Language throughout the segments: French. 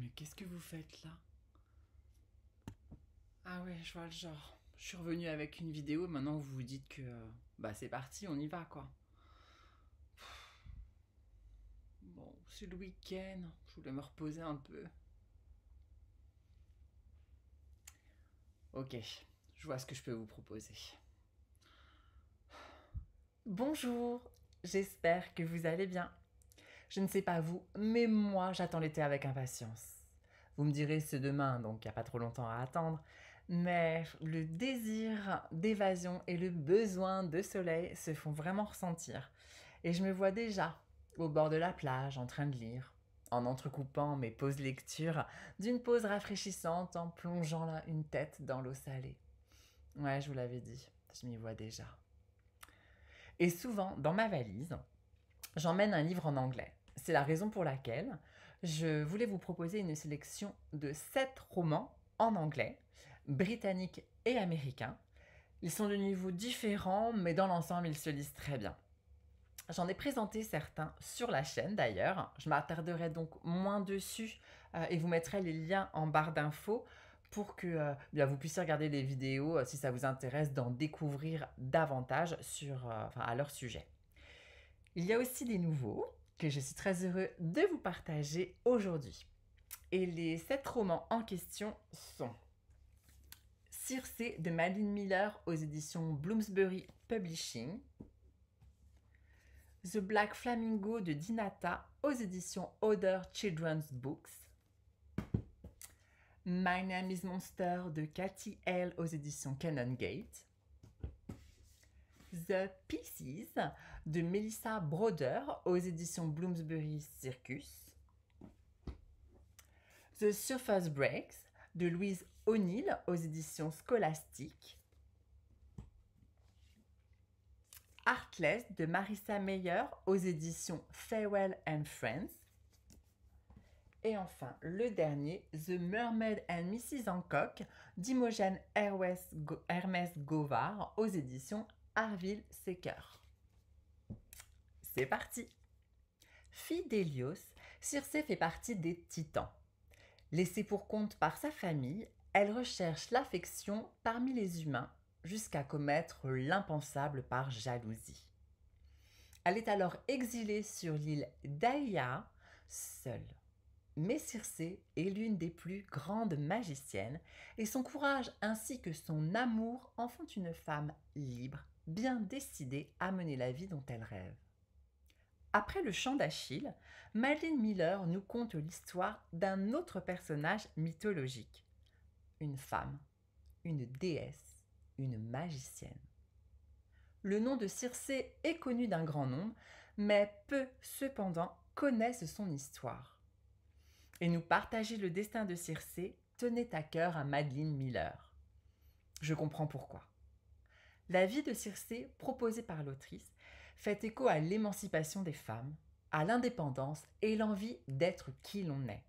Mais qu'est-ce que vous faites là Ah ouais, je vois le genre. Je suis revenue avec une vidéo, maintenant vous vous dites que bah c'est parti, on y va quoi. Bon, c'est le week-end, je voulais me reposer un peu. Ok, je vois ce que je peux vous proposer. Bonjour, j'espère que vous allez bien. Je ne sais pas vous, mais moi j'attends l'été avec impatience. Vous me direz c'est demain, donc il n'y a pas trop longtemps à attendre. Mais le désir d'évasion et le besoin de soleil se font vraiment ressentir. Et je me vois déjà au bord de la plage en train de lire, en entrecoupant mes pauses lecture d'une pause rafraîchissante en plongeant là une tête dans l'eau salée. Ouais, je vous l'avais dit, je m'y vois déjà. Et souvent, dans ma valise, j'emmène un livre en anglais. C'est la raison pour laquelle je voulais vous proposer une sélection de sept romans en anglais, britanniques et américains. Ils sont de niveaux différents, mais dans l'ensemble, ils se lisent très bien. J'en ai présenté certains sur la chaîne d'ailleurs. Je m'attarderai donc moins dessus euh, et vous mettrai les liens en barre d'infos pour que euh, vous puissiez regarder les vidéos euh, si ça vous intéresse d'en découvrir davantage sur, à leur sujet. Il y a aussi des nouveaux que je suis très heureux de vous partager aujourd'hui. Et les sept romans en question sont Circe de Madeleine Miller aux éditions Bloomsbury Publishing, The Black Flamingo de Dinata aux éditions Other Children's Books, My Name is Monster de Cathy L aux éditions Canongate Gate, The Pieces de Melissa Broder aux éditions Bloomsbury Circus. The Surface Breaks de Louise O'Neill aux éditions Scholastic, Heartless de Marissa Meyer aux éditions Farewell and Friends. Et enfin, le dernier, The Mermaid and Mrs. Hancock d'Imogen hermès Govard aux éditions Arville Secker. C'est parti d'Hélios, Circe fait partie des Titans. Laissée pour compte par sa famille, elle recherche l'affection parmi les humains jusqu'à commettre l'impensable par jalousie. Elle est alors exilée sur l'île d'Aïa, seule. Mais Circe est l'une des plus grandes magiciennes et son courage ainsi que son amour en font une femme libre bien décidée à mener la vie dont elle rêve. Après le chant d'Achille, Madeleine Miller nous conte l'histoire d'un autre personnage mythologique. Une femme, une déesse, une magicienne. Le nom de Circé est connu d'un grand nombre, mais peu cependant connaissent son histoire. Et nous partager le destin de Circé tenait à cœur à Madeleine Miller. Je comprends pourquoi. La vie de Circé, proposée par l'autrice, fait écho à l'émancipation des femmes, à l'indépendance et l'envie d'être qui l'on est.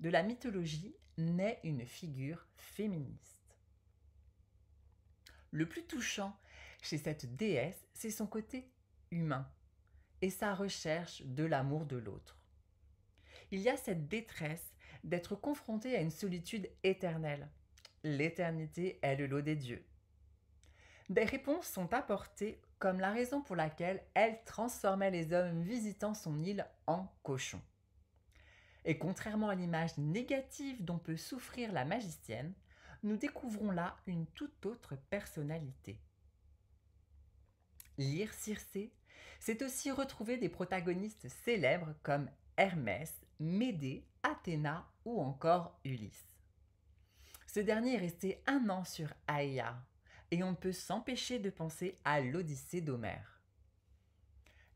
De la mythologie naît une figure féministe. Le plus touchant chez cette déesse, c'est son côté humain et sa recherche de l'amour de l'autre. Il y a cette détresse d'être confronté à une solitude éternelle. L'éternité est le lot des dieux. Des réponses sont apportées comme la raison pour laquelle elle transformait les hommes visitant son île en cochons. Et contrairement à l'image négative dont peut souffrir la magicienne, nous découvrons là une toute autre personnalité. Lire Circé, c'est aussi retrouver des protagonistes célèbres comme Hermès, Médée, Athéna ou encore Ulysse. Ce dernier est resté un an sur Aïa, et on ne peut s'empêcher de penser à l'Odyssée d'Homère.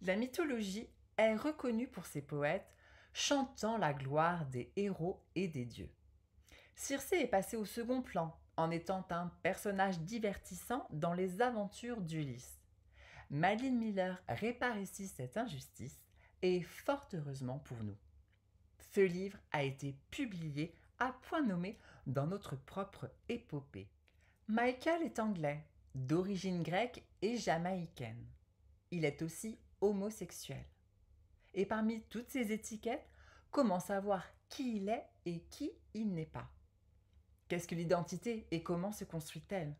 La mythologie est reconnue pour ses poètes chantant la gloire des héros et des dieux. Circé est passé au second plan en étant un personnage divertissant dans les aventures d'Ulysse. Madeleine Miller répare ici cette injustice et fort heureusement pour nous. Ce livre a été publié à point nommé dans notre propre épopée. Michael est anglais, d'origine grecque et jamaïcaine. Il est aussi homosexuel. Et parmi toutes ces étiquettes, comment savoir qui il est et qui il n'est pas Qu'est-ce que l'identité et comment se construit-elle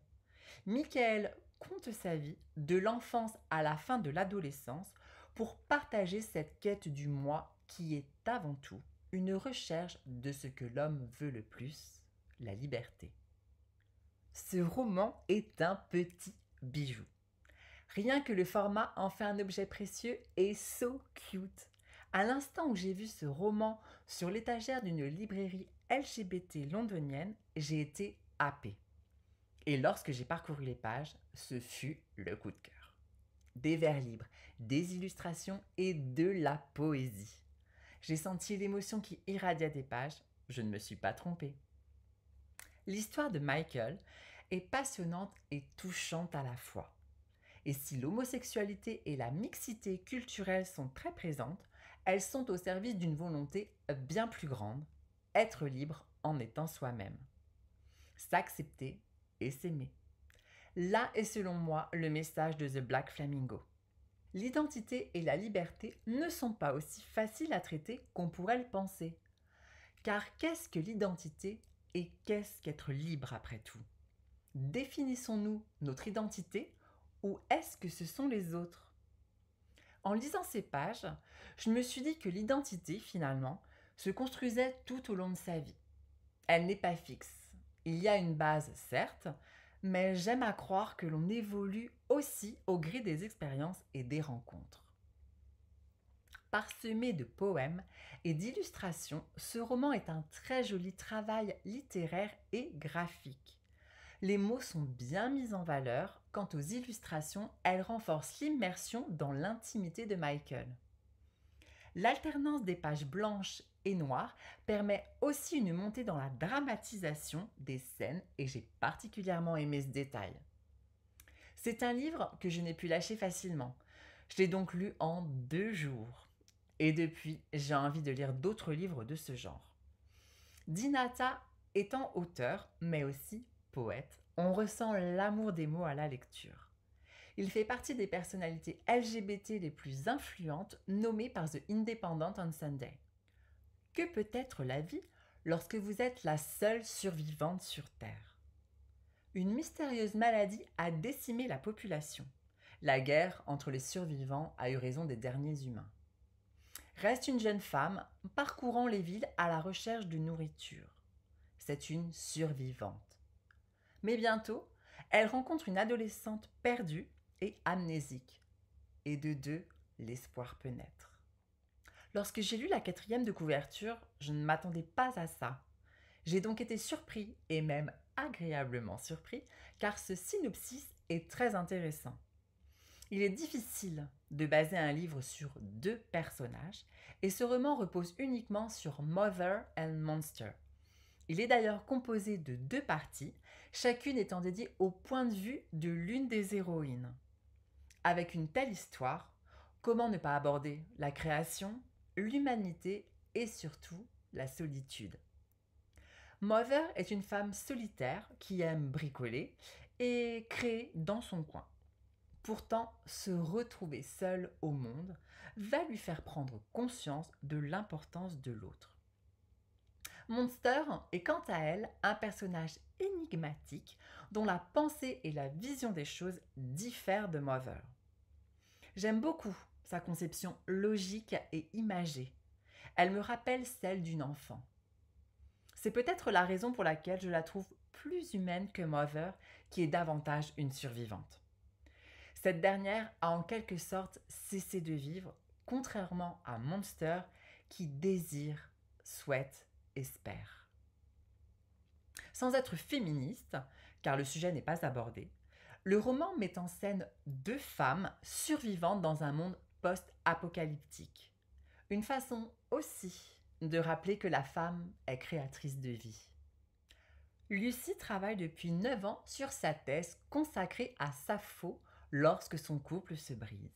Michael compte sa vie de l'enfance à la fin de l'adolescence pour partager cette quête du moi qui est avant tout une recherche de ce que l'homme veut le plus, la liberté. Ce roman est un petit bijou. Rien que le format en fait un objet précieux et so cute. À l'instant où j'ai vu ce roman sur l'étagère d'une librairie LGBT londonienne, j'ai été happée. Et lorsque j'ai parcouru les pages, ce fut le coup de cœur. Des vers libres, des illustrations et de la poésie. J'ai senti l'émotion qui irradia des pages, je ne me suis pas trompée l'histoire de Michael est passionnante et touchante à la fois. Et si l'homosexualité et la mixité culturelle sont très présentes, elles sont au service d'une volonté bien plus grande, être libre en étant soi-même. S'accepter et s'aimer. Là est selon moi le message de The Black Flamingo. L'identité et la liberté ne sont pas aussi faciles à traiter qu'on pourrait le penser. Car qu'est-ce que l'identité et qu'est-ce qu'être libre après tout Définissons-nous notre identité ou est-ce que ce sont les autres En lisant ces pages, je me suis dit que l'identité, finalement, se construisait tout au long de sa vie. Elle n'est pas fixe. Il y a une base, certes, mais j'aime à croire que l'on évolue aussi au gré des expériences et des rencontres. Parsemé de poèmes et d'illustrations, ce roman est un très joli travail littéraire et graphique. Les mots sont bien mis en valeur, quant aux illustrations, elles renforcent l'immersion dans l'intimité de Michael. L'alternance des pages blanches et noires permet aussi une montée dans la dramatisation des scènes et j'ai particulièrement aimé ce détail. C'est un livre que je n'ai pu lâcher facilement. Je l'ai donc lu en deux jours. Et depuis, j'ai envie de lire d'autres livres de ce genre. Dinata étant auteur, mais aussi poète, on ressent l'amour des mots à la lecture. Il fait partie des personnalités LGBT les plus influentes nommées par The Independent on Sunday. Que peut être la vie lorsque vous êtes la seule survivante sur Terre Une mystérieuse maladie a décimé la population. La guerre entre les survivants a eu raison des derniers humains reste une jeune femme parcourant les villes à la recherche de nourriture. C'est une survivante. Mais bientôt, elle rencontre une adolescente perdue et amnésique. Et de deux, l'espoir peut naître. Lorsque j'ai lu la quatrième de couverture, je ne m'attendais pas à ça. J'ai donc été surpris, et même agréablement surpris, car ce synopsis est très intéressant. Il est difficile de baser un livre sur deux personnages, et ce roman repose uniquement sur Mother and Monster. Il est d'ailleurs composé de deux parties, chacune étant dédiée au point de vue de l'une des héroïnes. Avec une telle histoire, comment ne pas aborder la création, l'humanité et surtout la solitude Mother est une femme solitaire qui aime bricoler et créer dans son coin. Pourtant, se retrouver seul au monde va lui faire prendre conscience de l'importance de l'autre. Monster est quant à elle un personnage énigmatique dont la pensée et la vision des choses diffèrent de Mother. J'aime beaucoup sa conception logique et imagée. Elle me rappelle celle d'une enfant. C'est peut-être la raison pour laquelle je la trouve plus humaine que Mother, qui est davantage une survivante. Cette dernière a en quelque sorte cessé de vivre, contrairement à Monster qui désire, souhaite, espère. Sans être féministe, car le sujet n'est pas abordé, le roman met en scène deux femmes survivantes dans un monde post-apocalyptique. Une façon aussi de rappeler que la femme est créatrice de vie. Lucie travaille depuis 9 ans sur sa thèse consacrée à Sappho, lorsque son couple se brise.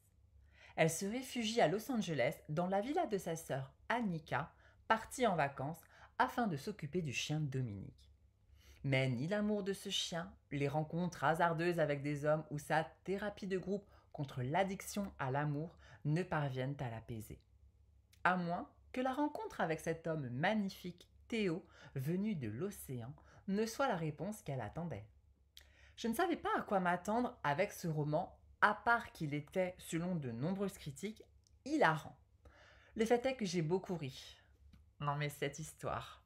Elle se réfugie à Los Angeles dans la villa de sa sœur Annika, partie en vacances afin de s'occuper du chien Dominique. Mais ni l'amour de ce chien, les rencontres hasardeuses avec des hommes ou sa thérapie de groupe contre l'addiction à l'amour ne parviennent à l'apaiser. À moins que la rencontre avec cet homme magnifique, Théo, venu de l'océan, ne soit la réponse qu'elle attendait. Je ne savais pas à quoi m'attendre avec ce roman, à part qu'il était, selon de nombreuses critiques, hilarant. Le fait est que j'ai beaucoup ri. Non mais cette histoire.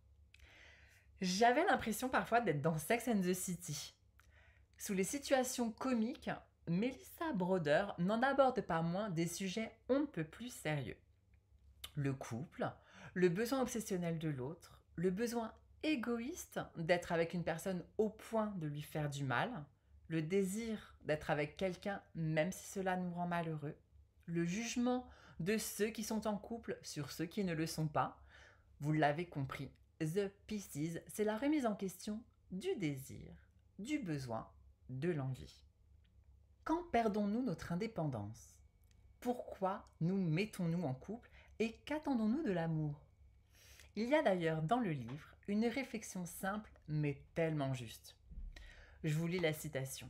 J'avais l'impression parfois d'être dans Sex and the City. Sous les situations comiques, Melissa Broder n'en aborde pas moins des sujets on ne peut plus sérieux. Le couple, le besoin obsessionnel de l'autre, le besoin égoïste d'être avec une personne au point de lui faire du mal, le désir d'être avec quelqu'un même si cela nous rend malheureux, le jugement de ceux qui sont en couple sur ceux qui ne le sont pas. Vous l'avez compris, The pieces, c'est la remise en question du désir, du besoin, de l'envie. Quand perdons-nous notre indépendance Pourquoi nous mettons-nous en couple et qu'attendons-nous de l'amour Il y a d'ailleurs dans le livre une réflexion simple mais tellement juste. Je vous lis la citation.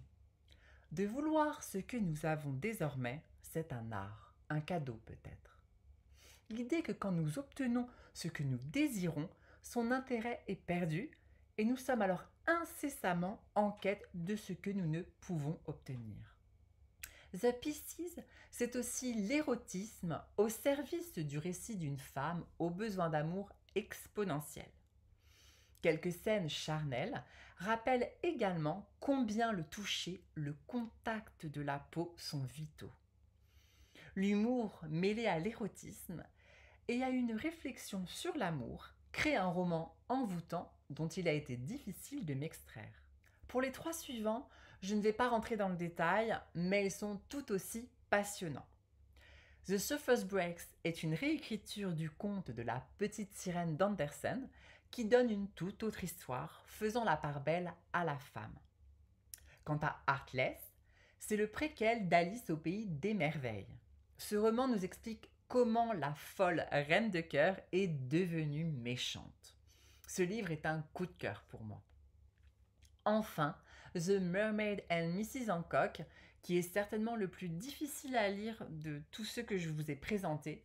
De vouloir ce que nous avons désormais, c'est un art, un cadeau peut-être. L'idée que quand nous obtenons ce que nous désirons, son intérêt est perdu et nous sommes alors incessamment en quête de ce que nous ne pouvons obtenir. The c'est aussi l'érotisme au service du récit d'une femme aux besoins d'amour exponentiels. Quelques scènes charnelles rappellent également combien le toucher, le contact de la peau sont vitaux. L'humour mêlé à l'érotisme et à une réflexion sur l'amour crée un roman envoûtant dont il a été difficile de m'extraire. Pour les trois suivants, je ne vais pas rentrer dans le détail, mais ils sont tout aussi passionnants. The Surface Breaks est une réécriture du conte de la petite sirène d'Andersen qui donne une toute autre histoire, faisant la part belle à la femme. Quant à Heartless, c'est le préquel d'Alice au pays des merveilles. Ce roman nous explique comment la folle reine de cœur est devenue méchante. Ce livre est un coup de cœur pour moi. Enfin, The Mermaid and Mrs. Hancock, qui est certainement le plus difficile à lire de tous ceux que je vous ai présentés,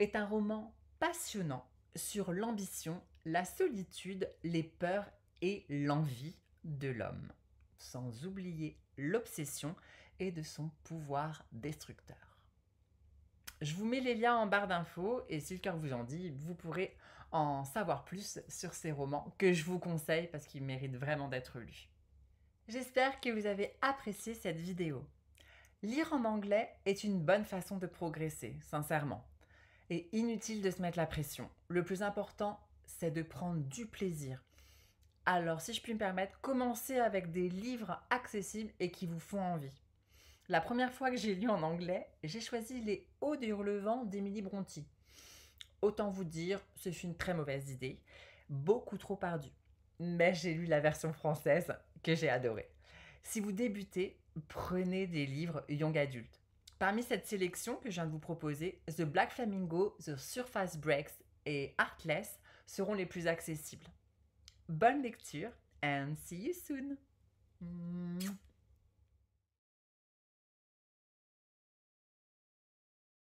est un roman passionnant sur l'ambition, la solitude, les peurs et l'envie de l'homme, sans oublier l'obsession et de son pouvoir destructeur. Je vous mets les liens en barre d'infos et si le cœur vous en dit, vous pourrez en savoir plus sur ces romans que je vous conseille parce qu'ils méritent vraiment d'être lus. J'espère que vous avez apprécié cette vidéo. Lire en anglais est une bonne façon de progresser, sincèrement. Et inutile de se mettre la pression. Le plus important, c'est de prendre du plaisir. Alors, si je puis me permettre, commencez avec des livres accessibles et qui vous font envie. La première fois que j'ai lu en anglais, j'ai choisi Les Hauts du Hurlevent d'Emily Bronti. Autant vous dire, ce fut une très mauvaise idée, beaucoup trop ardue. Mais j'ai lu la version française que j'ai adorée. Si vous débutez, prenez des livres young adultes. Parmi cette sélection que je viens de vous proposer, The Black Flamingo, The Surface Breaks et Heartless seront les plus accessibles. Bonne lecture and see you soon!